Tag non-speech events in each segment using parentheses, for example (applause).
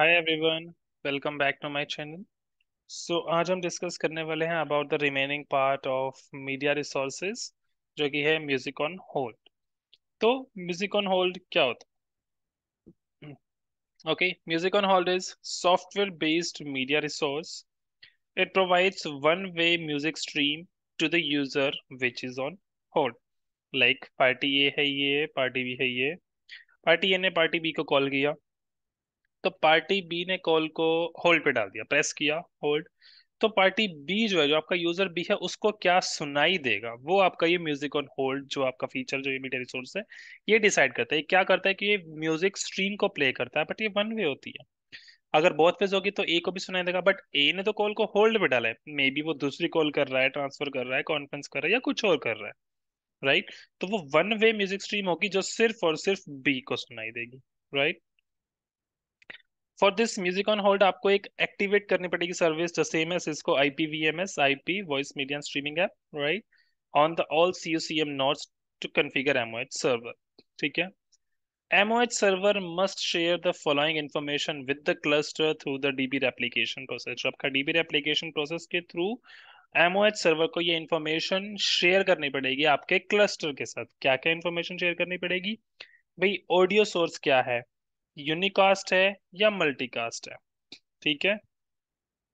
Hi everyone welcome back to my channel so आज हम discuss करने वाले हैं about the remaining part of media resources जो कि है म्यूजिक ऑन होल्ड तो म्यूजिक ऑन होल्ड क्या होता है okay music on hold is software based media resource it provides one way music stream to the user which is on hold like party A है ये party B है ये party ए ने party B को call किया तो party B ने call को होल्ड पे डाल दिया प्रेस किया होल्ड तो पार्टी बी जो है जो आपका यूजर बी है उसको क्या सुनाई देगा वो आपका ये म्यूजिक ऑन होल्ड जो आपका फीचर जो मीडिया रिसोर्स है ये डिसाइड करता है क्या करता है कि ये म्यूजिक स्ट्रीम को प्ले करता है बट ये वन वे होती है अगर बहुत फेज होगी तो ए को भी सुनाई देगा बट ए ने तो कॉल को होल्ड पे डाला है मे बी वो दूसरी कॉल कर रहा है ट्रांसफर कर रहा है कॉन्फ्रेंस कर रहा है या कुछ और कर रहा है राइट right? तो वो वन वे म्यूजिक स्ट्रीम होगी जो सिर्फ और सिर्फ बी को सुनाई देगी right right? For this music on hold आपको एक एक्टिवेट करनी पड़ेगी सर्विस द सेम एस इसको I P V M S I P voice media streaming app right on the all C U C M nodes to configure M O H server ठीक है M O H server must share the following information with the cluster through the D B replication process आपका D B replication process के through M O H server को ये information share करनी पड़ेगी आपके cluster के साथ क्या क्या इन्फॉर्मेशन शेयर करनी पड़ेगी भाई ऑडियो सोर्स क्या है यूनिकास्ट है या मल्टीकास्ट है ठीक है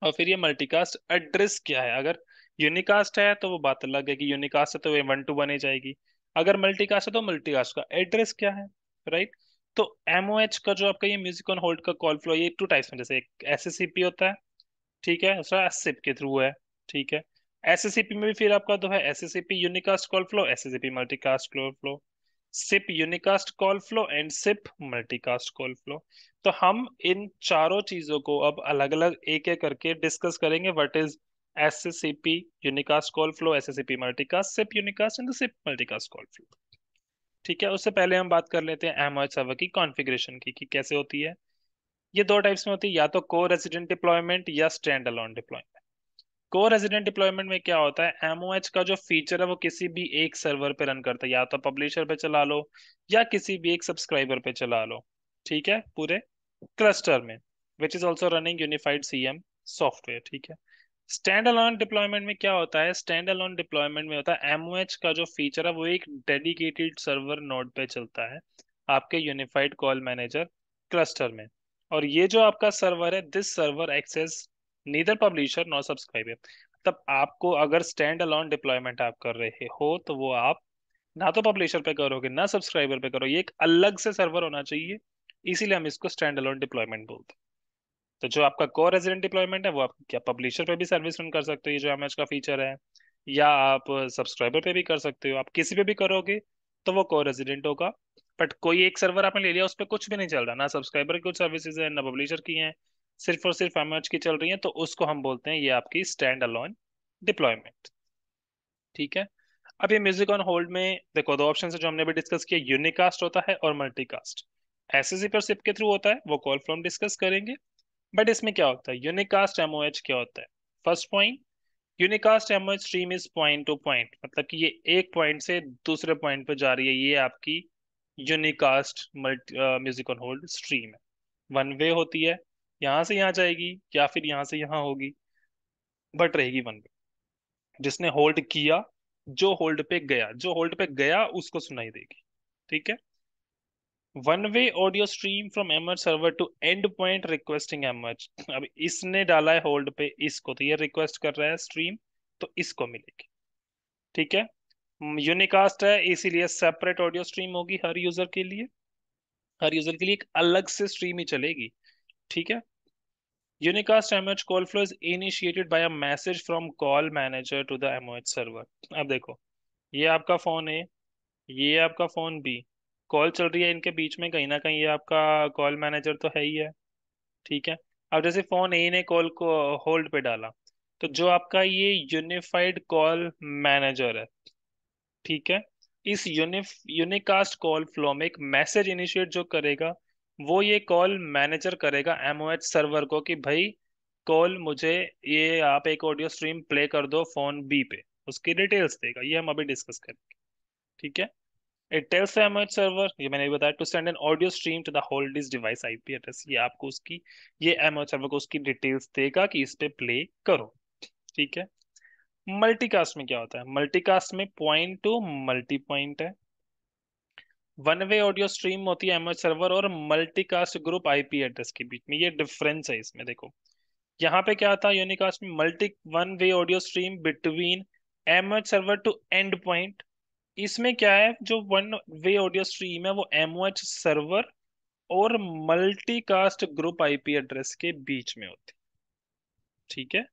और फिर ये मल्टीकास्ट एड्रेस क्या है अगर यूनिकास्ट है तो वो बात अलग है कि यूनिकास्ट है तो वे वन टू बने जाएगी अगर मल्टीकास्ट है तो मल्टीकास्ट का एड्रेस क्या है राइट तो एमओएच का जो आपका ये म्यूजिक ऑन होल्ड का कॉल फ्लो ये टू टाइप्स में जैसे एक एसएससीपी होता है ठीक है दूसरा सिप के थ्रू है ठीक है एसएससीपी में भी फिर आपका दो तो है SSCP unicast call flow SSCP multicast call flow SIP unicast call flow and SIP multicast call flow तो हम इन चारों चीजों को अब अलग अलग एक एक करके डिस्कस करेंगे what is S S C P unicast call flow S S C P multicast SIP unicast and SIP multicast call flow ठीक है उससे पहले हम बात कर लेते हैं आई सर्वर की कॉन्फ़िगरेशन की कि कैसे होती है ये दो टाइप्स में होती है या तो को रेसिडेंट डिप्लॉयमेंट या स्टैंड अलॉन डिप्लॉयमेंट को रेजिडेंट डिप्लॉयमेंट में क्या होता है एमओएच का जो फीचर है वो किसी भी एक सर्वर पे रन करता है या तो पब्लिशर पे चला लो या किसी भी एक सब्सक्राइबर पे चला लो ठीक है पूरे क्लस्टर में which is also running unified CM software ठीक है स्टैंड अलॉन डिप्लॉयमेंट में क्या होता है स्टैंड अलॉन डिप्लॉयमेंट में होता है एमओएच का जो फीचर है वो एक डेडिकेटेड सर्वर नोड पे चलता है आपके यूनिफाइड कॉल मैनेजर क्लस्टर में और ये जो आपका सर्वर है this server access neither publisher not subscriber तब आपको अगर स्टैंड अलॉन डिप्लॉयमेंट आप कर रहे हो तो वो आप ना तो पब्लिशर पे करोगे ना सब्सक्राइबर पे करोगे एक अलग से सर्वर होना चाहिए इसीलिए हम इसको स्टैंड अलॉन डिप्लॉयमेंट बोलते हैं तो जो आपका कोर रेजिडेंट डिप्लॉयमेंट है वो आप क्या पब्लिशर पे भी सर्विस रन कर सकते हो ये जो एम का फीचर है या आप सब्सक्राइबर पे भी कर सकते हो आप किसी पे भी करोगे तो वो कोर रेजिडेंट होगा बट कोई एक सर्वर आपने ले लिया उस पर कुछ भी नहीं चल रहा ना सब्सक्राइबर की कुछ सर्विसेज है ना पब्लिशर की हैं सिर्फ और सिर्फ एमएच की चल रही है तो उसको हम बोलते हैं ये आपकी स्टैंड अलोन डिप्लॉयमेंट ठीक है अब ये म्यूजिक ऑन होल्ड में देखो दो ऑप्शन है जो हमने भी डिस्कस किया यूनिकास्ट होता है और मल्टीकास्ट एसएससी e पर सिप के थ्रू होता है वो कॉल फ्रॉम डिस्कस करेंगे बट इसमें क्या होता है यूनिकास्ट एमओएच क्या होता है first point unicast MOH stream is point to point मतलब कि ये एक पॉइंट से दूसरे पॉइंट पर जा रही है ये आपकी unicast multi music on hold stream है वन वे होती है यहां से यहां जाएगी या फिर यहां से यहां होगी बट रहेगी वन पे जिसने होल्ड किया जो होल्ड पे गया जो होल्ड पे गया उसको सुनाई देगी ठीक है one way audio stream from MOH server to end point requesting MOH अब इसने डाला है होल्ड पे इसको तो ये रिक्वेस्ट कर रहा है स्ट्रीम तो इसको मिलेगी ठीक है यूनिकास्ट है इसीलिए सेपरेट ऑडियो स्ट्रीम होगी हर यूजर के लिए हर यूजर के लिए एक अलग से स्ट्रीम ही चलेगी ठीक है Unicast MH call flow is initiated by a message from call manager to the MOH server. अब देखो ये आपका फोन ए ये आपका फोन बी कॉल चल रही है इनके बीच में कहीं ना कहीं ये आपका कॉल मैनेजर तो है ही है ठीक है अब जैसे फोन ए ने कॉल को होल्ड पे डाला तो जो आपका ये यूनिफाइड कॉल मैनेजर है ठीक है इस यूनिफ यूनिकास्ट कॉल फ्लो में एक मैसेज इनिशिएट जो करेगा वो ये कॉल मैनेजर करेगा एच सर्वर को कि भाई कॉल मुझे ये आप एक ऑडियो स्ट्रीम प्ले कर दो फोन बी पे उसकी डिटेल्स देगा ये हम अभी डिस्कस करेंगे ठीक है इट टेल्स एच सर्वर ये मैंने बताया to send an audio stream to the holdee's device P address ये आपको उसकी ये एच सर्वर को उसकी डिटेल्स देगा कि इस पे प्ले करो ठीक है मल्टीकास्ट में क्या होता है मल्टीकास्ट में पॉइंट टू मल्टी पॉइंट है वन वे ऑडियो स्ट्रीम होती है एमएच सर्वर और मल्टीकास्ट ग्रुप आईपी एड्रेस के बीच में ये डिफरेंस है इसमें देखो यहाँ पे क्या था यूनिकास्ट में multi one way audio stream between MH server to end point इसमें क्या है जो वन वे ऑडियो स्ट्रीम है वो एमओएच सर्वर और मल्टीकास्ट ग्रुप आईपी एड्रेस के बीच में होती ठीक है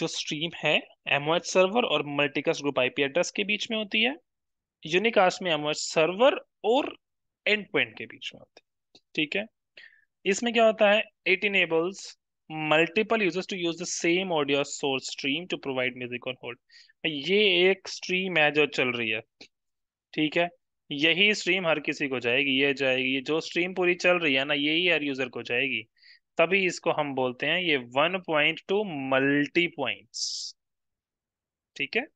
जो स्ट्रीम है एमओएच सर्वर और मल्टीकास्ट ग्रुप आईपी एड्रेस के बीच में होती है यूनिकास्ट में हम सर्वर और एंड पॉइंट के बीच में होते हैं ठीक है इसमें क्या होता है it enables multiple users to use the same audio source stream to provide music on hold ये एक स्ट्रीम है जो चल रही है ठीक है यही स्ट्रीम हर किसी को जाएगी ये जाएगी जो स्ट्रीम पूरी चल रही है ना यही हर यूजर को जाएगी तभी इसको हम बोलते हैं ये one point to multi point ठीक है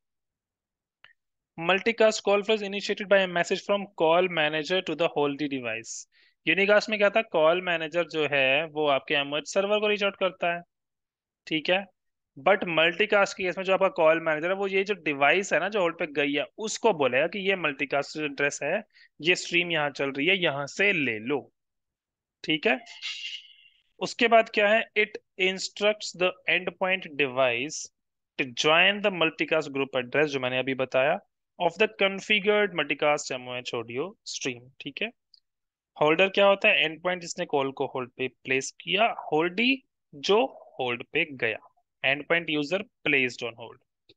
multicast call flow is initiated by a message from call manager to the holdy unicast में क्या था कॉल मैनेजर जो है वो आपके एमएच सर्वर को रीच आउट करता है ठीक है बट मल्टीकास्ट केस में जो आपका कॉल मैनेजर है वो ये जो डिवाइस है ना जो होल्ड पे गई है उसको बोलेगा कि ये मल्टीकास्ट एड्रेस है ये स्ट्रीम यहाँ चल रही है यहाँ से ले लो ठीक है उसके बाद क्या है it instructs the end point device to join the multicast group address जो मैंने अभी बताया of the configured multicast MOH audio stream ठीक है होल्डर क्या होता है एंड पॉइंट जिसने कॉल को होल्ड पे प्लेस किया होल्डी जो होल्ड पे गया end point user placed on hold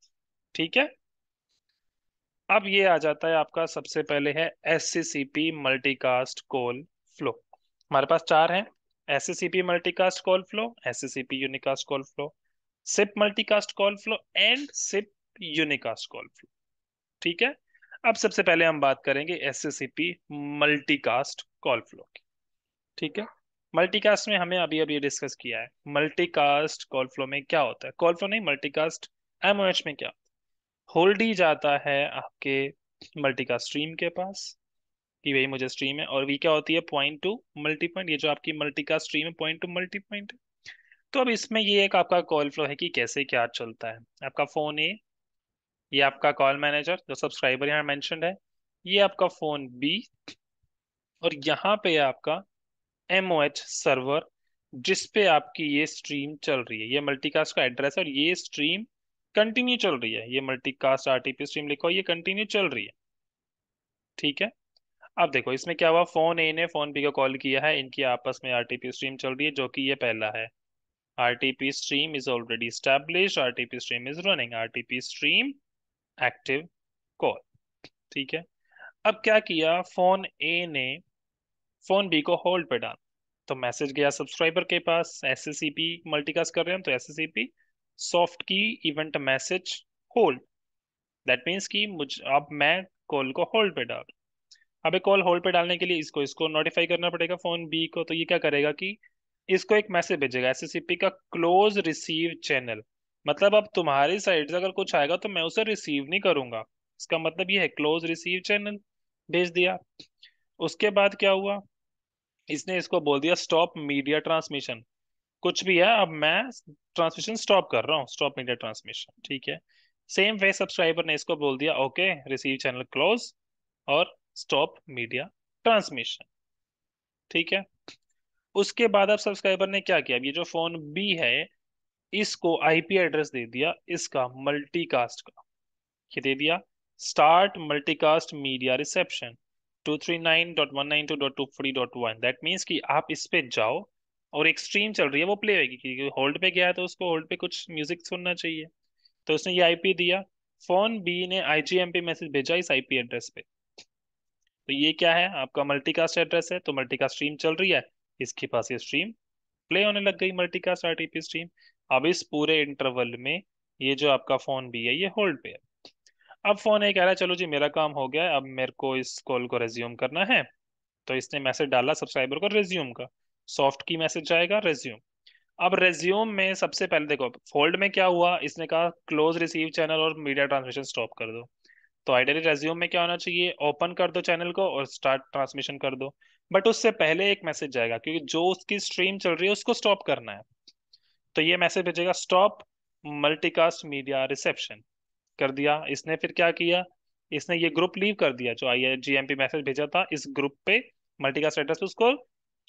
ठीक है अब ये आ जाता है आपका सबसे पहले है S C C P multicast call flow हमारे पास चार हैं S C C P multicast call flow S C C P unicast call flow SIP multicast call flow and SIP unicast call flow ठीक है अब सबसे पहले हम बात करेंगे S S C P multicast call flow की ठीक है मल्टीकास्ट में हमें अभी अभी डिस्कस किया है मल्टीकास्ट कॉल फ्लो में क्या होता है कॉल फ्लो नहीं मल्टीकास्ट एमओएच में क्या होल्ड ही जाता है आपके मल्टीकास्ट स्ट्रीम के पास कि भाई मुझे स्ट्रीम है और वी क्या होती है पॉइंट टू मल्टी पॉइंट ये जो आपकी मल्टीकास्ट स्ट्रीम है पॉइंट टू मल्टी पॉइंट तो अब इसमें ये एक आपका कॉल फ्लो है कि कैसे क्या चलता है आपका फोन ए ये आपका कॉल मैनेजर जो सब्सक्राइबर यहाँ मैंशन है ये आपका फोन बी और यहाँ पे आपका एम ओ एच सर्वर जिसपे आपकी ये स्ट्रीम चल रही है ये मल्टीकास्ट का एड्रेस है और ये स्ट्रीम कंटिन्यू चल रही है ये मल्टीकास्ट आरटीपी स्ट्रीम लिखो ये कंटिन्यू चल रही है ठीक है अब देखो इसमें क्या हुआ फोन ए ने फोन बी को कॉल किया है इनकी आपस में पी स्ट्रीम चल रही है जो कि ये पहला है P stream is already establish P stream is running P stream active call ठीक है अब क्या किया फोन ए ने फोन बी को होल्ड पे डाल तो मैसेज गया सब्सक्राइबर के पास S S C P multicast कर रहे हैं तो S S C P soft key event message hold that means कि मुझ अब मैं कॉल को होल्ड पे डाल अब एक कॉल होल्ड पे डालने के लिए इसको इसको नोटिफाई करना पड़ेगा फोन बी को तो ये क्या करेगा कि इसको एक मैसेज भेजेगा एस एस सी पी का क्लोज रिसीव चैनल मतलब अब तुम्हारी साइड से अगर कुछ आएगा तो मैं उसे रिसीव नहीं करूंगा इसका मतलब ये है क्लोज रिसीव चैनल भेज दिया उसके बाद क्या हुआ इसने इसको बोल दिया स्टॉप मीडिया ट्रांसमिशन कुछ भी है अब मैं ट्रांसमिशन स्टॉप कर रहा हूँ स्टॉप मीडिया ट्रांसमिशन ठीक है सेम वे सब्सक्राइबर ने इसको बोल दिया ओके रिसीव चैनल क्लोज और स्टॉप मीडिया ट्रांसमिशन ठीक है उसके बाद अब सब्सक्राइबर ने क्या किया अब ये जो फोन बी है इसको आईपी एड्रेस दे दिया इसका मल्टीकास्ट का ये दे दिया start multicast media reception 239.192.23.1 that means कि आप इस पे जाओ और एक स्ट्रीम चल रही है वो प्ले होगी क्योंकि होल्ड पे गया है तो उसको होल्ड पे कुछ म्यूजिक सुनना चाहिए तो उसने ये आईपी दिया फोन बी ने आईजीएमपी मैसेज भेजा इस आईपी एड्रेस पे तो ये क्या है आपका मल्टीकास्ट एड्रेस है तो मल्टीकास्ट स्ट्रीम चल रही है इसके पास ये स्ट्रीम प्ले होने लग गई मल्टीकास्ट आरटीपी स्ट्रीम अब इस पूरे इंटरवल में ये जो आपका फोन भी है ये होल्ड पे है अब फोन ये कह रहा है चलो जी मेरा काम हो गया है अब मेरे को इस कॉल को रेज्यूम करना है तो इसने मैसेज डाला सब्सक्राइबर को रेज्यूम का सॉफ्ट की मैसेज जाएगा रेज्यूम अब रेज्यूम में सबसे पहले देखो फोल्ड में क्या हुआ इसने कहा क्लोज रिसीव चैनल और मीडिया ट्रांसमिशन स्टॉप कर दो तो आइडियली रेज्यूम में क्या होना चाहिए ओपन कर दो चैनल को और स्टार्ट ट्रांसमिशन कर दो बट उससे पहले एक मैसेज जाएगा क्योंकि जो उसकी स्ट्रीम चल रही है उसको स्टॉप करना है तो ये मैसेज भेजेगा स्टॉप मल्टीकास्ट मीडिया रिसेप्शन कर दिया इसने फिर क्या किया इसने ये ग्रुप लीव कर दिया जो I G M P message भेजा था इस ग्रुप पे मल्टीकास्ट एड्रेस पे उसको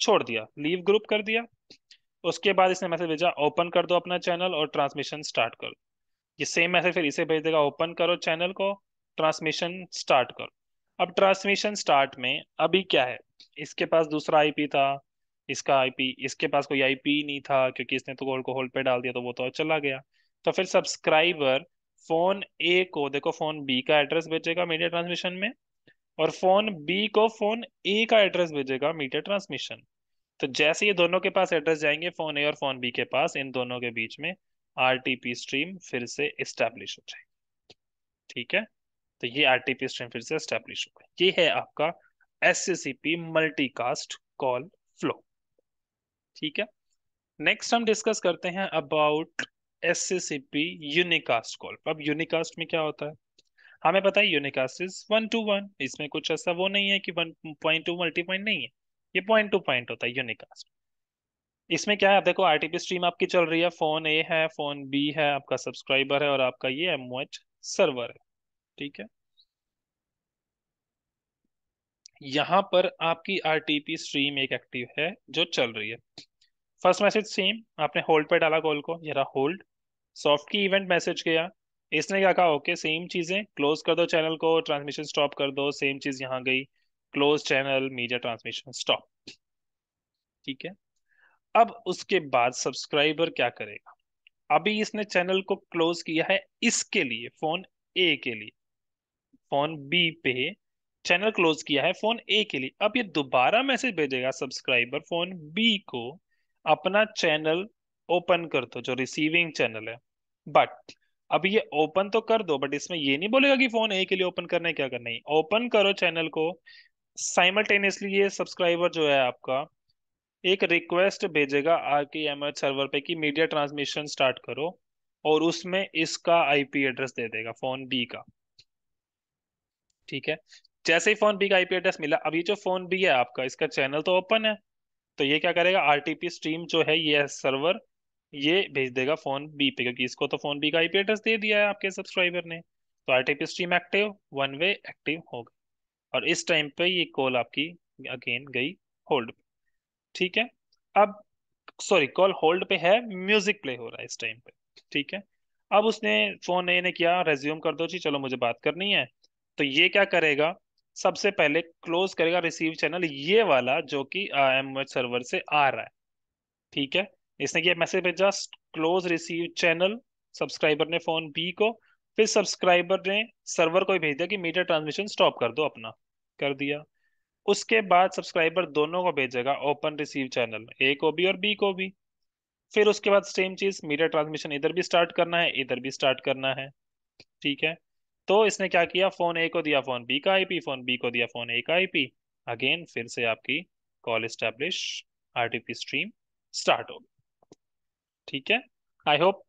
छोड़ दिया लीव ग्रुप कर दिया उसके बाद इसने मैसेज भेजा ओपन कर दो अपना चैनल और ट्रांसमिशन स्टार्ट करो ये सेम मैसेज फिर इसे भेज देगा ओपन करो चैनल को ट्रांसमिशन स्टार्ट करो अब ट्रांसमिशन स्टार्ट में अभी क्या है इसके पास दूसरा आईपी था इसका आईपी इसके पास कोई आईपी नहीं था क्योंकि इसने तो गोल को होल्ड पे डाल दिया तो वो तो चला गया तो फिर सब्सक्राइबर फोन ए को देखो फोन बी का एड्रेस भेजेगा मीडिया ट्रांसमिशन में और फोन बी को फोन ए का एड्रेस भेजेगा मीडिया ट्रांसमिशन तो जैसे ये दोनों के पास एड्रेस जाएंगे फोन ए और फोन बी के पास इन दोनों के बीच में आर स्ट्रीम फिर से स्टैब्लिश हो जाएगी ठीक है तो ये आर स्ट्रीम फिर से स्टैब्लिश होगा ये है आपका एस मल्टीकास्ट कॉल फ्लो ठीक है नेक्स्ट हम डिस्कस करते हैं about S C P unicast call अब यूनिकास्ट में क्या होता है हमें पता है unicast is one to one इसमें कुछ ऐसा वो नहीं है कि one point to multi point नहीं है ये पॉइंट टू पॉइंट होता है यूनिकास्ट इसमें क्या है आप देखो आरटीपी स्ट्रीम आपकी चल रही है फोन ए है फोन बी है आपका सब्सक्राइबर है और आपका ये एम सर्वर है ठीक है यहाँ पर आपकी आर स्ट्रीम एक एक्टिव है जो चल रही है फर्स्ट मैसेज सेम आपने होल्ड पे डाला कॉल को यहाँ hold soft key event message गया इसने क्या कहा ओके सेम चीज़ें क्लोज कर दो चैनल को ट्रांसमिशन स्टॉप कर दो सेम चीज़ यहाँ गई close channel media transmission stop ठीक है अब उसके बाद सब्सक्राइबर क्या करेगा अभी इसने चैनल को क्लोज किया है इसके लिए फोन ए के लिए फोन बी पे चैनल क्लोज किया है फोन ए के लिए अब ये दोबारा मैसेज भेजेगा सब्सक्राइबर फोन बी को अपना चैनल ओपन कर दो जो रिसीविंग चैनल है बट अब ये ओपन तो कर दो बट इसमें ये नहीं बोलेगा कि फोन ए के लिए ओपन करना है क्या करना है ओपन करो चैनल को साइमल्टेनियसली ये सब्सक्राइबर जो है आपका एक रिक्वेस्ट भेजेगा आके एम सर्वर पे कि मीडिया ट्रांसमिशन स्टार्ट करो और उसमें इसका आईपी एड्रेस दे देगा फोन बी का ठीक है जैसे ही फोन बी का आईपी एड्रेस मिला अब ये जो फोन बी है आपका इसका चैनल तो ओपन है तो ये क्या करेगा आरटीपी स्ट्रीम जो है ये सर्वर ये भेज देगा फोन बी पे क्योंकि इसको तो फोन बी का आईपी एड्रेस दे दिया है आपके सब्सक्राइबर ने तो RTP stream active one way active हो गई और इस टाइम पे ये कॉल आपकी अगेन गई होल्ड पे ठीक है अब सॉरी कॉल होल्ड पे है म्यूजिक प्ले हो रहा है इस टाइम पे ठीक है अब उसने फोन ए ने किया रेज्यूम कर दो जी चलो मुझे बात करनी है तो ये क्या करेगा सबसे पहले क्लोज करेगा रिसीव चैनल ये वाला जो कि एम uh, सर्वर से आ रहा है ठीक है इसने किया मैसेज भेजा क्लोज रिसीव चैनल सब्सक्राइबर ने फोन बी को फिर सब्सक्राइबर ने सर्वर को भेज दिया कि मीटर ट्रांसमिशन स्टॉप कर दो अपना कर दिया उसके बाद सब्सक्राइबर दोनों को भेजेगा ओपन रिसीव चैनल ए को भी और बी को भी फिर उसके बाद सेम चीज मीटर ट्रांसमिशन इधर भी स्टार्ट करना है इधर भी स्टार्ट करना है ठीक है तो इसने क्या किया फोन ए को दिया फोन बी का आईपी फोन बी को दिया फोन ए का आईपी अगेन फिर से आपकी call establish RTP stream start होगी ठीक है आई होप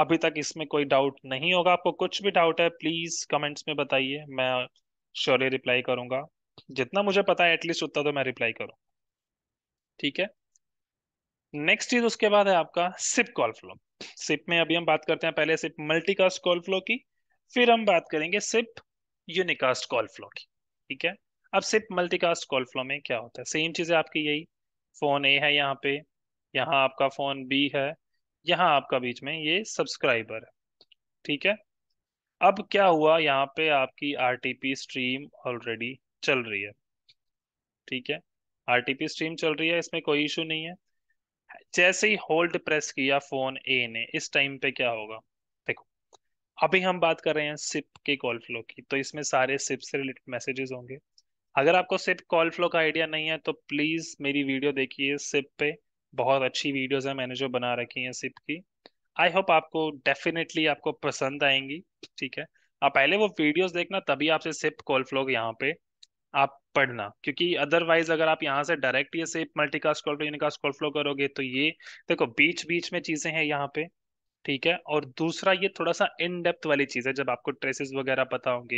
अभी तक इसमें कोई डाउट नहीं होगा आपको कुछ भी डाउट है प्लीज कमेंट्स में बताइए मैं श्योरली रिप्लाई करूंगा जितना मुझे पता है एटलीस्ट उतना तो मैं रिप्लाई करूँ ठीक है नेक्स्ट चीज उसके बाद है आपका सिप कॉल फ्लो सिप में अभी हम बात करते हैं पहले सिप मल्टीकास्ट कॉल फ्लो की फिर हम बात करेंगे सिप यूनिकास्ट कॉल फ्लो की ठीक है अब सिप मल्टीकास्ट कॉल फ्लो में क्या होता है सेम चीज़ है आपकी यही फ़ोन ए है यहाँ पे यहाँ आपका फ़ोन बी है यहाँ आपका बीच में ये सब्सक्राइबर है ठीक है अब क्या हुआ यहाँ पे आपकी आरटीपी स्ट्रीम ऑलरेडी चल रही है ठीक है आरटीपी स्ट्रीम चल रही है इसमें कोई इशू नहीं है जैसे ही होल्ड प्रेस किया फ़ोन ए ने इस टाइम पे क्या होगा अभी हम बात कर रहे हैं सिप के कॉल फ्लो की तो इसमें सारे सिप से रिलेटेड मैसेजेस होंगे अगर आपको सिप कॉल फ्लो का आइडिया नहीं है तो प्लीज़ मेरी वीडियो देखिए सिप पे बहुत अच्छी वीडियोस हैं मैंने जो बना रखी हैं सिप की आई होप आपको डेफिनेटली आपको पसंद आएंगी ठीक है आप पहले वो वीडियोस देखना तभी आपसे सिप कॉल फ्लो यहाँ पे आप पढ़ना क्योंकि अदरवाइज अगर आप यहाँ से डायरेक्ट ये SIP multicast call flow unicast call flow करोगे तो ये देखो बीच बीच में चीज़ें हैं यहाँ पे ठीक है और दूसरा ये थोड़ा सा इन डेप्थ वाली चीज है जब आपको ट्रेसेस वगैरह पता होंगे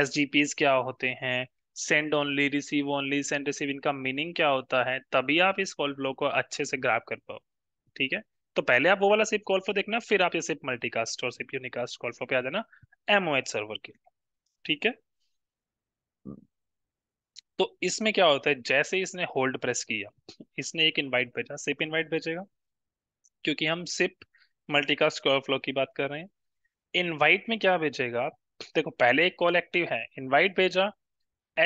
एस क्या होते हैं send only receive only send receive इनका मीनिंग क्या होता है तभी आप इस कॉल फ्लो को अच्छे से ग्राफ कर पाओ ठीक है तो पहले आप वो वाला सिर्फ कॉल फ्लो देखना फिर आप ये सिर्फ मल्टीकास्ट और सिर्फ यूनिकास्ट कॉल फ्लो पे आ जाना एमओएच सर्वर के ठीक है तो इसमें क्या होता है जैसे इसने होल्ड प्रेस किया इसने एक इनवाइट भेजा सिप इनवाइट भेजेगा क्योंकि हम सिप मल्टीकास्ट स्क्वायर फ्लो की बात कर रहे हैं इनवाइट में क्या भेजेगा आप देखो पहले एक कॉल एक्टिव है इनवाइट भेजा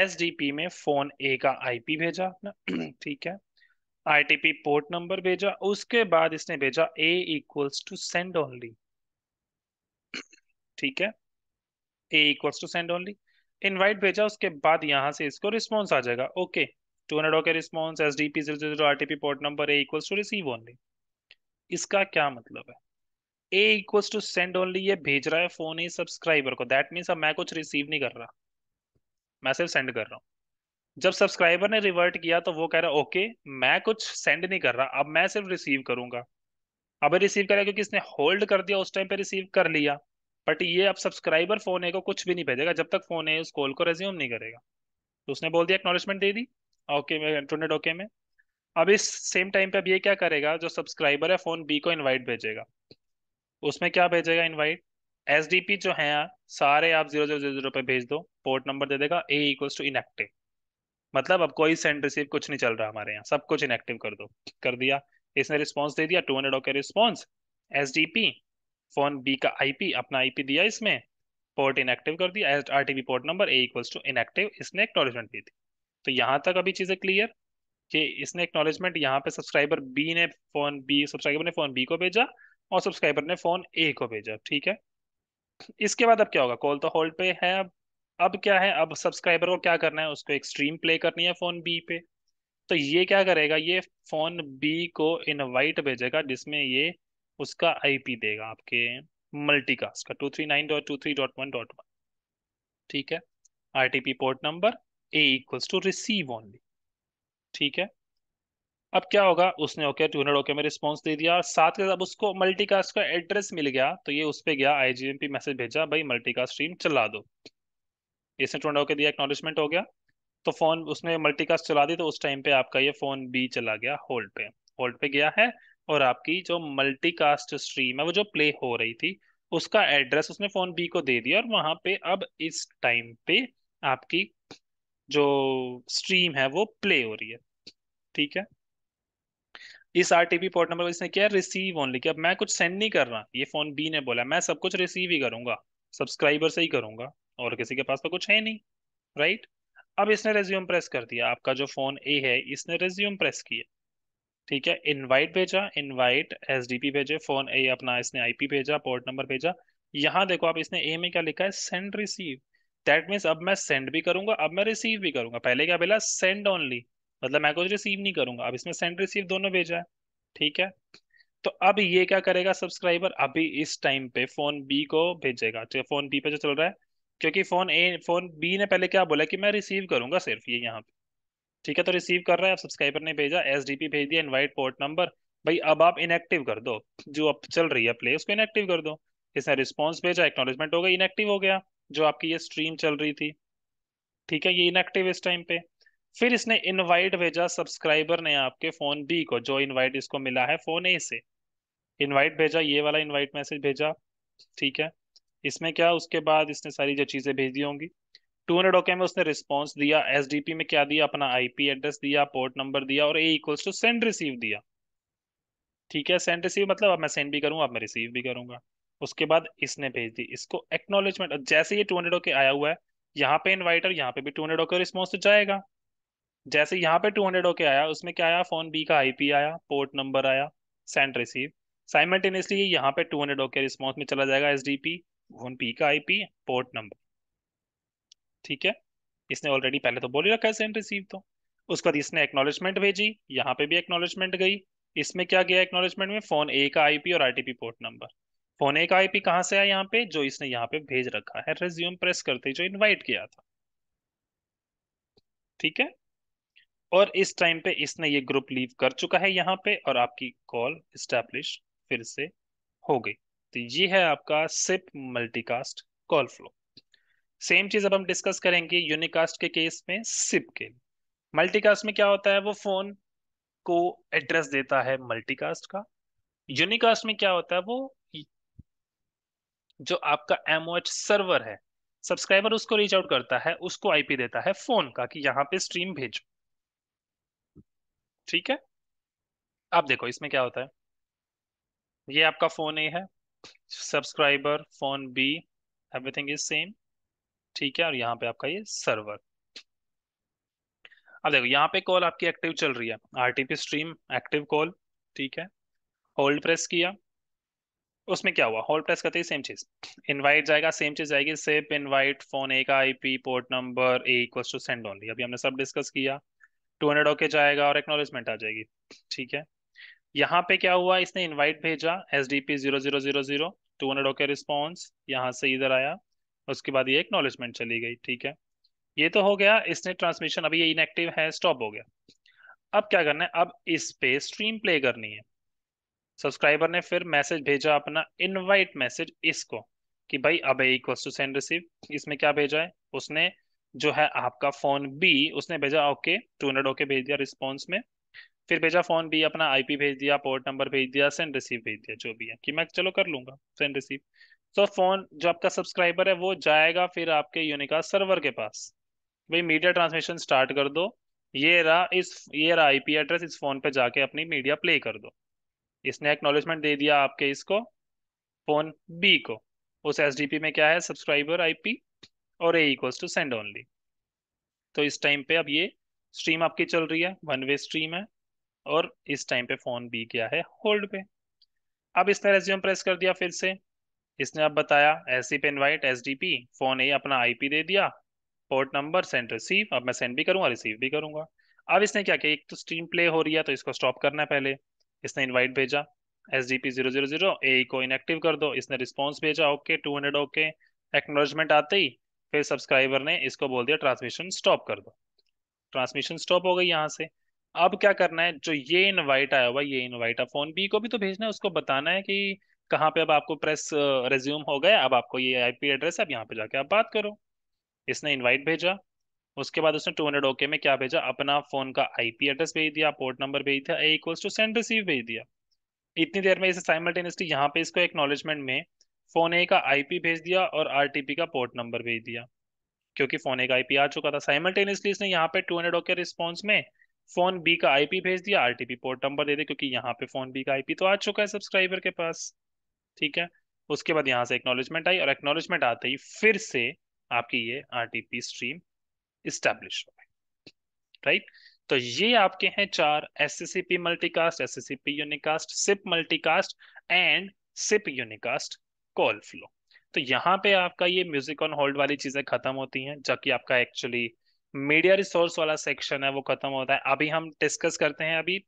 एस में फोन ए का आईपी भेजा अपना (clears throat) ठीक है आईटीपी पोर्ट नंबर भेजा उसके बाद इसने भेजा a equals to send only ठीक है a equals to send only invite भेजा उसके बाद यहां से इसको रिस्पॉन्स आ जाएगा okay two hundred okay response S D P zero zero R T P port number a equals to receive only इसका क्या मतलब है a equals to send only ये भेज रहा है फोन ही सब्सक्राइबर को दैट मीन्स अब मैं कुछ रिसीव नहीं कर रहा मैं सिर्फ सेंड कर रहा हूँ जब सब्सक्राइबर ने रिवर्ट किया तो वो कह रहा है ओके मैं कुछ सेंड नहीं कर रहा अब मैं सिर्फ रिसीव करूंगा अब रिसीव करेगा क्योंकि इसने होल्ड कर दिया उस टाइम पे रिसीव कर लिया बट ये अब सब्सक्राइबर फोन ए को कुछ भी नहीं भेजेगा जब तक फोन ए उस कॉल को रेज्यूम नहीं करेगा तो उसने बोल दिया एक्नोलेजमेंट दे दी ओके मैं इंटरनेट ओके में अब इस सेम टाइम पे अब ये क्या करेगा जो सब्सक्राइबर है फोन बी को इन्वाइट भेजेगा उसमें क्या भेजेगा इनवाइट एस जो है सारे आप जीरो जीरो जीरो जीरो पे भेज दो पोर्ट नंबर दे देगा ए इक्वल्स टू इनएक्टिव मतलब अब कोई सेंड रिसीव कुछ नहीं चल रहा हमारे यहाँ सब कुछ इनएक्टिव कर दो कर दिया इसने रिस्पॉन्स दे दिया two hundred okay response S phone B का पी अपना पी दिया इसमें पोर्ट इनएक्टिव कर दिया S P port number a equals to inactive इसने एक्नोलेजमेंट दी थी तो यहाँ तक अभी चीज़ें क्लियर कि इसने एक्नोलेजमेंट यहाँ पे सब्सक्राइबर बी ने फोन बी सब्सक्राइबर ने फोन बी को भेजा और सब्सक्राइबर ने फोन ए को भेजा ठीक है इसके बाद अब क्या होगा कॉल तो होल्ड पे है अब अब क्या है अब सब्सक्राइबर को क्या करना है उसको एक्सट्रीम प्ले करनी है फोन बी पे तो ये क्या करेगा ये फोन बी को इनवाइट भेजेगा जिसमें ये उसका आईपी देगा आपके मल्टीकास्ट का two three nine dot two three dot one dot one ठीक है RTP port number a equals to receive only ठीक है अब क्या होगा उसने ओके टू हंड्रेड ओके में रिस्पॉन्स दे दिया और साथ के साथ उसको मल्टीकास्ट का एड्रेस मिल गया तो ये उस पर गया आईजीएमपी मैसेज भेजा भाई मल्टीकास्ट स्ट्रीम चला दो इसने टू हंड्रेड ओके दिया एक्नोलिजमेंट हो गया तो फोन उसने मल्टीकास्ट चला दी तो उस टाइम पे आपका ये फोन बी चला गया होल्ड पे होल्ड पे गया है और आपकी जो मल्टीकास्ट स्ट्रीम है वो जो प्ले हो रही थी उसका एड्रेस उसने फोन बी को दे दिया और वहां पे अब इस टाइम पे आपकी जो स्ट्रीम है वो प्ले हो रही है ठीक है इस आरटीपी पोर्ट नंबर इसने किया रिसीव ओनली कि मैं कुछ सेंड नहीं कर रहा ये फोन बी ने बोला मैं सब कुछ रिसीव ही करूंगा सब्सक्राइबर से ही करूंगा और किसी के पास तो कुछ है नहीं राइट अब इसने रेज्यूम प्रेस कर दिया आपका जो फोन ए है इसने रेज्यूम प्रेस किया ठीक है इनवाइट भेजा इनवाइट एस भेजे फोन ए अपना इसने आईपी भेजा पोर्ट नंबर भेजा यहाँ देखो आप इसने ए में क्या लिखा है सेंड रिसीव दैट मीन्स अब मैं सेंड भी करूंगा अब मैं रिसीव भी करूंगा पहले क्या बोला सेंड ओनली मतलब मैं कुछ रिसीव नहीं करूंगा अब इसमें सेंड रिसीव दोनों भेजा है ठीक है तो अब ये क्या करेगा सब्सक्राइबर अभी इस टाइम पे फोन बी को भेजेगा ठीक है फोन बी पे जो चल रहा है क्योंकि फोन ए फोन बी ने पहले क्या बोला कि मैं रिसीव करूंगा सिर्फ ये यहाँ पे ठीक है तो रिसीव कर रहा है अब सब्सक्राइबर ने भेजा एस भेज दिया इन्वाइट पोर्ट नंबर भाई अब आप इनएक्टिव कर दो जो अब चल रही है प्ले उसको इनएक्टिव कर दो इसने रिस्पॉन्स भेजा एक्नोलेजमेंट हो गया इनएक्टिव हो गया जो आपकी ये स्ट्रीम चल रही थी ठीक है ये इनएक्टिव इस टाइम पे फिर इसने इनवाइट भेजा सब्सक्राइबर ने आपके फोन बी को जो इनवाइट इसको मिला है फोन ए से इनवाइट भेजा ये वाला इनवाइट मैसेज भेजा ठीक है इसमें क्या उसके बाद इसने सारी जो चीज़ें भेजी होंगी टू हंड्रेड ओके में उसने रिस्पॉन्स दिया एस में क्या दिया अपना आईपी एड्रेस दिया पोर्ट नंबर दिया और a equals to send receive दिया ठीक है सेंड रिसीव मतलब अब मैं सेंड भी करूँगा अब मैं रिसीव भी करूँगा उसके बाद इसने भेज दी इसको एक्नोलेजमेंट जैसे ये टू हंड्रेड ओके आया हुआ है यहाँ पे इन्वाइटर और यहाँ पे भी टू हंड्रेड ओके रिस्पॉन्स तो जाएगा जैसे यहाँ पे टू हंड्रेड होके आया उसमें क्या आया फोन बी का आईपी आया पोर्ट नंबर आया सेंड रिसीव साइमल्टेनियसली यहाँ पे टू हंड्रेड होके रिस्पॉन्स में चला जाएगा S D P phone B का आईपी पोर्ट नंबर ठीक है इसने ऑलरेडी पहले तो बोल ही रखा है सेंड रिसीव तो उसके बाद इसने एक्नोलेजमेंट भेजी यहाँ पे भी एक्नोलेजमेंट गई इसमें क्या गया एक्नोलेजमेंट में फोन ए का आईपी और RTP port number phone A का आईपी कहाँ से आया यहाँ पे जो इसने यहाँ पे भेज रखा है रेज्यूम प्रेस करते जो इनवाइट किया था ठीक है और इस टाइम पे इसने ये ग्रुप लीव कर चुका है यहाँ पे और आपकी कॉल स्टैब्लिश फिर से हो गई तो ये है आपका SIP multicast call flow same चीज अब हम डिस्कस करेंगे यूनिकास्ट के केस में सिप के मल्टीकास्ट में क्या होता है वो फोन को एड्रेस देता है मल्टीकास्ट का यूनिकास्ट में क्या होता है वो जो आपका एमओएच सर्वर है सब्सक्राइबर उसको रीच आउट करता है उसको आईपी देता है फोन का कि यहाँ पे स्ट्रीम भेजो ठीक है अब देखो इसमें क्या होता है ये आपका फोन ए है subscriber phone B everything is same ठीक है और यहाँ पे आपका ये सर्वर अब देखो यहाँ पे कॉल आपकी एक्टिव चल रही है आरटीपी स्ट्रीम एक्टिव कॉल ठीक है होल्ड प्रेस किया उसमें क्या हुआ होल्ड प्रेस करते ही सेम चीज इनवाइट जाएगा सेम चीज आएगी सेप इनवाइट फोन ए का IP port number a equal to send only अभी हमने सब डिस्कस किया टू हंड्रेड ओके जाएगा और एक्नोलेजमेंट आ जाएगी ठीक है यहाँ पे क्या हुआ इसने इनवाइट भेजा S D P zero zero zero zero two hundred okay response यहाँ से इधर आया उसके बाद ये एक्नोलेजमेंट चली गई ठीक है ये तो हो गया इसने ट्रांसमिशन अभी ये इनएक्टिव है स्टॉप हो गया अब क्या करना है अब इस पे स्ट्रीम प्ले करनी है सब्सक्राइबर ने फिर मैसेज भेजा अपना इनवाइट मैसेज इसको कि भाई अब इक्वल्स टू सेंड रिसीव इसमें क्या भेजा है उसने जो है आपका फोन बी उसने भेजा ओके टू हंड्रेड ओके भेज दिया रिस्पॉन्स में फिर भेजा फोन बी अपना आईपी भेज दिया पोर्ट नंबर भेज दिया सेंड रिसीव भेज दिया जो भी है कि मैं चलो कर लूंगा सेंड रिसीव सो फोन जो आपका सब्सक्राइबर है वो जाएगा फिर आपके यूनिका सर्वर के पास भाई मीडिया ट्रांसमिशन स्टार्ट कर दो ये रहा इस ये रहा आईपी एड्रेस इस फोन पे जाके अपनी मीडिया प्ले कर दो इसने एक्नोलेजमेंट दे दिया आपके इसको फोन बी को उस एस में क्या है सब्सक्राइबर आईपी और a equals to send only तो इस टाइम पे अब ये स्ट्रीम आपकी चल रही है वन वे स्ट्रीम है और इस टाइम पे फोन बी क्या है होल्ड पे अब इसने रेज्यूम प्रेस कर दिया फिर से इसने अब बताया एस सी पे इन्वाइट एस फोन ए अपना पी दे दिया पोर्ट नंबर सेंड रिसीव अब मैं सेंड भी करूंगा रिसीव भी करूंगा अब इसने क्या किया एक तो स्ट्रीम प्ले हो रही है तो इसको स्टॉप करना है पहले इसने इन्वाइट भेजा S D P zero zero zero A को इनएक्टिव कर दो इसने रिस्पॉन्स भेजा okay two hundred okay acknowledgement आते ही फिर सब्सक्राइबर ने इसको बोल दिया ट्रांसमिशन स्टॉप कर दो ट्रांसमिशन स्टॉप हो गई यहाँ से अब क्या करना है जो ये इनवाइट आया हुआ ये इनवाइट आप फोन बी को भी तो भेजना है उसको बताना है कि कहाँ पे अब आपको प्रेस रेज्यूम हो गया अब आपको ये आईपी एड्रेस है अब यहाँ पे जाके आप बात करो इसने इनवाइट भेजा उसके बाद उसने 200 ओके में क्या भेजा अपना फोन का आईपी एड्रेस भेज दिया पोर्ट नंबर भेज दिया ए टू सेंड रिसीव भेज दिया इतनी देर में इसे साइमल्टेनियसली यहाँ पे इसको एक्नॉलेजमेंट में फोन ए का आईपी भेज दिया और आरटीपी का पोर्ट नंबर भेज दिया क्योंकि फोन ए का आईपी आ चुका था साइमल्टेनियसली इसने यहाँ पे टू हंड्रेड ओके रिस्पॉन्स में फोन बी का आईपी भेज दिया आरटीपी पोर्ट नंबर दे दे क्योंकि यहाँ पे फोन बी का आईपी तो आ चुका है सब्सक्राइबर के पास ठीक है उसके बाद यहाँ से एक्नोलेजमेंट आई और एक्नोलेजमेंट आते ही फिर से आपकी ये आर स्ट्रीम इस्टेब्लिश हो गई राइट तो ये आपके हैं चार S C P multicast S C P unicast SIP multicast and SIP unicast call flow तो यहाँ पे आपका ये म्यूजिक ऑन होल्ड वाली चीजें खत्म होती हैं जबकि आपका एक्चुअली मीडिया रिसोर्स वाला सेक्शन है वो खत्म होता है अभी हम डिस्कस करते हैं अभी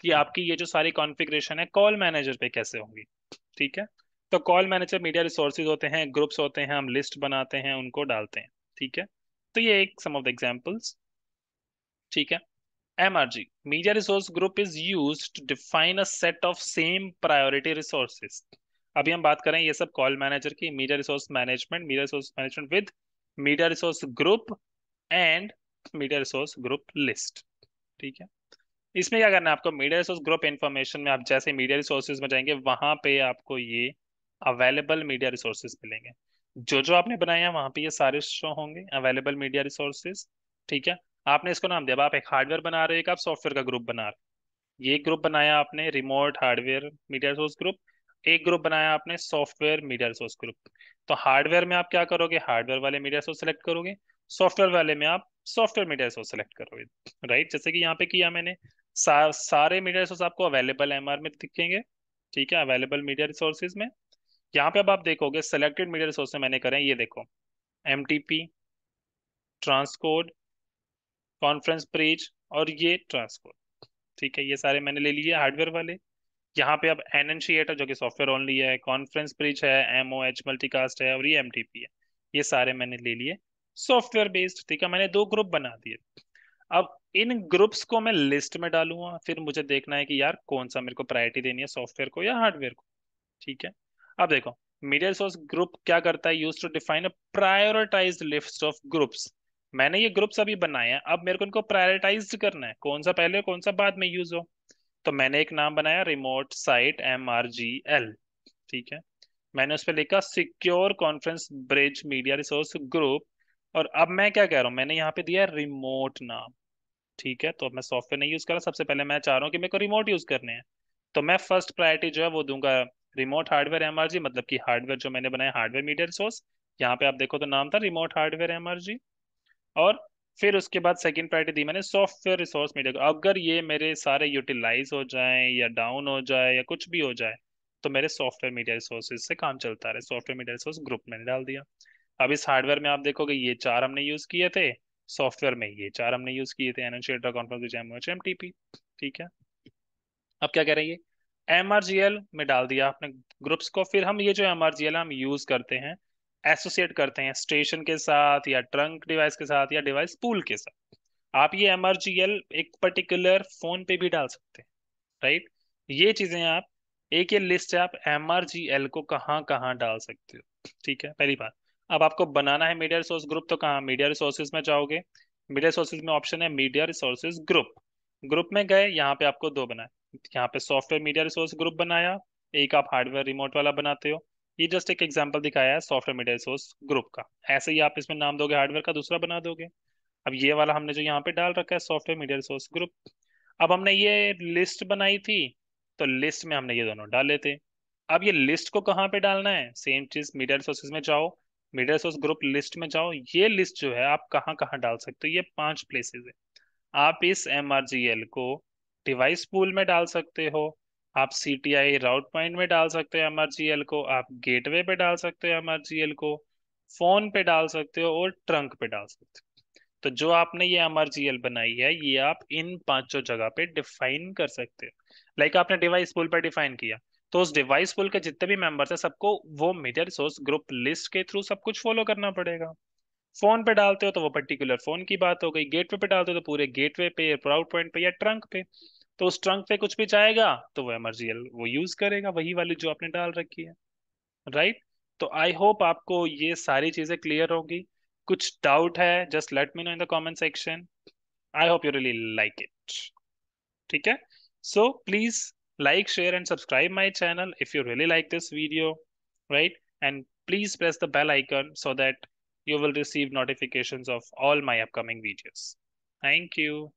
कि आपकी ये जो सारी कॉन्फ़िगरेशन है कॉल मैनेजर पे कैसे होंगी ठीक है तो कॉल मैनेजर मीडिया रिसोर्सेज होते हैं ग्रुप्स होते हैं हम लिस्ट बनाते हैं उनको डालते हैं ठीक है तो ये एक सम ऑफ द एग्जाम्पल्स ठीक है MRG media resource group is used to define a set of same priority resources अभी हम बात करें ये सब कॉल मैनेजर की media resource management media resource management with media resource group and media resource group list ठीक है इसमें क्या करना है आपको मीडिया रिसोर्स ग्रुप इन्फॉर्मेशन में आप जैसे मीडिया रिसोर्सेज में जाएंगे वहां पे आपको ये अवेलेबल मीडिया रिसोर्सेज मिलेंगे जो जो आपने बनाया है वहां पे ये सारे शो होंगे अवेलेबल मीडिया रिसोर्सेज ठीक है आपने इसको नाम दिया आप एक हार्डवेयर बना रहे हो आप सॉफ्टवेयर का ग्रुप बना रहे ये ग्रुप बनाया आपने remote hardware media resource group एक ग्रुप बनाया आपने सॉफ्टवेयर मीडिया रिसोर्स ग्रुप तो हार्डवेयर में आप क्या करोगे हार्डवेयर वाले मीडिया रिसोर्स सेलेक्ट करोगे सॉफ्टवेयर वाले में आप सॉफ्टवेयर मीडिया रिसोर्स सेलेक्ट करोगे राइट जैसे कि यहाँ पे किया मैंने सा, सारे मीडिया रिसोर्स आपको अवेलेबल एम में दिखेंगे ठीक है अवेलेबल मीडिया रिसोर्सेज में यहाँ पे अब आप देखोगे सेलेक्टेड मीडिया रिसोर्स में मैंने करें ये देखो एम ट्रांसकोड कॉन्फ्रेंस ब्रिज और ये ट्रांसकोड ठीक है ये सारे मैंने ले लिए हार्डवेयर वाले यहाँ पे अब एन है जो कि सॉफ्टवेयर ओनली है कॉन्फ्रेंस ब्रिज है एम ओ एच मल्टीकास्ट है और ये एम टी पी है ये सारे मैंने ले लिए सॉफ्टवेयर बेस्ड ठीक है मैंने दो ग्रुप बना दिए अब इन ग्रुप्स को मैं लिस्ट में डालूंगा फिर मुझे देखना है कि यार कौन सा मेरे को प्रायोरिटी देनी है सॉफ्टवेयर को या हार्डवेयर को ठीक है अब देखो मीडिया रिसोर्स ग्रुप क्या करता है use to define a prioritize list of groups मैंने ये ग्रुप्स अभी बनाए हैं अब मेरे को इनको प्रायोरिटाइज करना है कौन सा पहले कौन सा बाद में यूज हो तो मैंने एक नाम बनाया remote site M R G L ठीक है मैंने उस पर लिखा secure conference bridge media resource group और अब मैं क्या कह रहा हूँ मैंने यहाँ पे दिया रिमोट नाम ठीक है तो मैं सॉफ्टवेयर नहीं यूज कर रहा सबसे पहले मैं चाह रहा हूँ कि मेरे को रिमोट यूज करने हैं तो मैं फर्स्ट प्रायोरिटी जो है वो दूंगा रिमोट हार्डवेयर एम मतलब कि हार्डवेयर जो मैंने बनाया हार्डवेयर मीडिया रिसोर्स यहाँ पे आप देखो तो नाम था रिमोट हार्डवेयर एम और फिर उसके बाद सेकंड प्रायोरिटी दी मैंने सॉफ्टवेयर रिसोर्स मीडिया को अगर ये मेरे सारे यूटिलाइज हो जाए या डाउन हो जाए या कुछ भी हो जाए तो मेरे सॉफ्टवेयर मीडिया रिसोर्सेज से काम चलता रहे सॉफ्टवेयर मीडिया रिसोर्स ग्रुप मैंने डाल दिया अब इस हार्डवेयर में आप देखोगे ये चार हमने यूज किए थे सॉफ्टवेयर में ये चार हमने यूज किए थे कॉन्फ्रेंस एम टी पी ठीक है अब क्या कह रहे हैं ये एम में डाल दिया आपने ग्रुप्स को फिर हम ये जो एम हम यूज करते हैं एसोसिएट करते हैं स्टेशन के साथ या ट्रंक डिवाइस के साथ या डिवाइस पूल के साथ आप ये एम एक पर्टिकुलर फोन पे भी डाल सकते हैं राइट ये चीजें आप एक ये लिस्ट है आप एम को कहाँ कहाँ डाल सकते हो ठीक है पहली बात अब आपको बनाना है मीडिया रिसोर्स ग्रुप तो कहाँ मीडिया रिसोर्सेज में जाओगे मीडिया रिसोर्सेज में ऑप्शन है मीडिया रिसोर्सेज ग्रुप ग्रुप में गए यहाँ पे आपको दो बनाए यहाँ पे सॉफ्टवेयर मीडिया रिसोर्स ग्रुप बनाया एक आप हार्डवेयर रिमोट वाला बनाते हो ये जस्ट एक एग्जाम्पल दिखाया है सॉफ्टवेयर मीडिया रिसोर्स ग्रुप का ऐसे ही आप इसमें नाम दोगे हार्डवेयर का दूसरा बना दोगे अब ये वाला हमने जो यहाँ पे डाल रखा है सॉफ्टवेयर मीडिया रिसोर्स ग्रुप अब हमने ये लिस्ट बनाई थी तो लिस्ट में हमने ये दोनों डाले थे अब ये लिस्ट को कहाँ पे डालना है सेम चीज मीडिया रिसोर्सेज में जाओ मीडिया रिसोर्स ग्रुप लिस्ट में जाओ ये लिस्ट जो है आप कहाँ कहाँ डाल सकते हो ये पांच प्लेसेस है आप इस एम को डिवाइस पूल में डाल सकते हो आप C T I route point में डाल सकते हो एम को आप गेटवे पे डाल सकते हो एम को फोन पे डाल सकते हो और ट्रंक पे डाल सकते हो तो जो आपने ये एम बनाई है ये आप इन पांचों जगह पे डिफाइन कर सकते हो लाइक आपने डिवाइस पुल पर डिफाइन किया तो उस डिवाइस पुल के जितने भी मेंबर्स हैं सबको वो मेजर सोर्स ग्रुप लिस्ट के थ्रू सब कुछ फॉलो करना पड़ेगा फोन पे डालते हो तो वो पर्टिकुलर फोन की बात हो गई गेटवे पे डालते हो तो पूरे गेटवे पे प्राउड पॉइंट पे या ट्रंक पे तो उस ट्रंक पे कुछ भी चाहेगा तो वो एमरजीएल वो यूज करेगा वही वाली जो आपने डाल रखी है राइट right? तो आई होप आपको ये सारी चीजें क्लियर होगी कुछ डाउट है just let me know in the comment section I hope you really like it ठीक है so please like share and subscribe my channel if you really like this video right and please press the bell icon so that you will receive notifications of all my upcoming videos. Thank you.